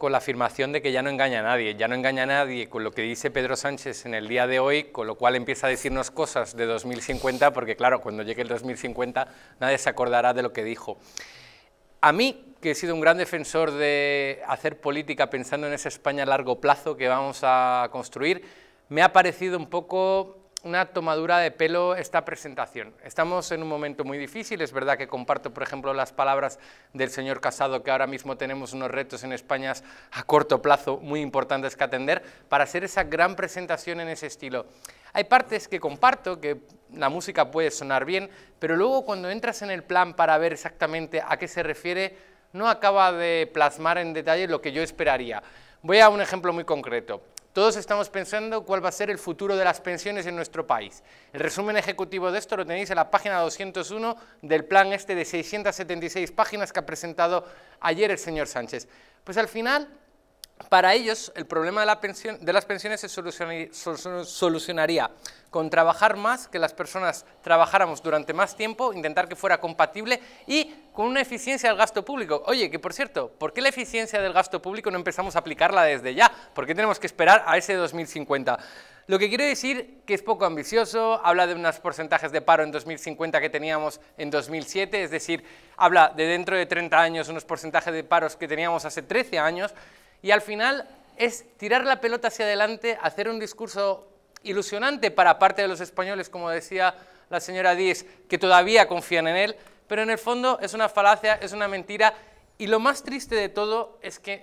con la afirmación de que ya no engaña a nadie, ya no engaña a nadie con lo que dice Pedro Sánchez en el día de hoy, con lo cual empieza a decirnos cosas de 2050, porque claro, cuando llegue el 2050 nadie se acordará de lo que dijo. A mí, que he sido un gran defensor de hacer política pensando en esa España a largo plazo que vamos a construir, me ha parecido un poco una tomadura de pelo esta presentación. Estamos en un momento muy difícil, es verdad que comparto, por ejemplo, las palabras del señor Casado, que ahora mismo tenemos unos retos en España a corto plazo muy importantes que atender para hacer esa gran presentación en ese estilo. Hay partes que comparto, que la música puede sonar bien, pero luego cuando entras en el plan para ver exactamente a qué se refiere, no acaba de plasmar en detalle lo que yo esperaría. Voy a un ejemplo muy concreto. Todos estamos pensando cuál va a ser el futuro de las pensiones en nuestro país. El resumen ejecutivo de esto lo tenéis en la página 201 del plan este de 676 páginas que ha presentado ayer el señor Sánchez. Pues al final para ellos, el problema de, la de las pensiones se solucionaría con trabajar más, que las personas trabajáramos durante más tiempo, intentar que fuera compatible y con una eficiencia del gasto público. Oye, que por cierto, ¿por qué la eficiencia del gasto público no empezamos a aplicarla desde ya? ¿Por qué tenemos que esperar a ese 2050? Lo que quiero decir que es poco ambicioso, habla de unos porcentajes de paro en 2050 que teníamos en 2007, es decir, habla de dentro de 30 años unos porcentajes de paros que teníamos hace 13 años, y al final es tirar la pelota hacia adelante, hacer un discurso ilusionante para parte de los españoles, como decía la señora Díez, que todavía confían en él, pero en el fondo es una falacia, es una mentira. Y lo más triste de todo es que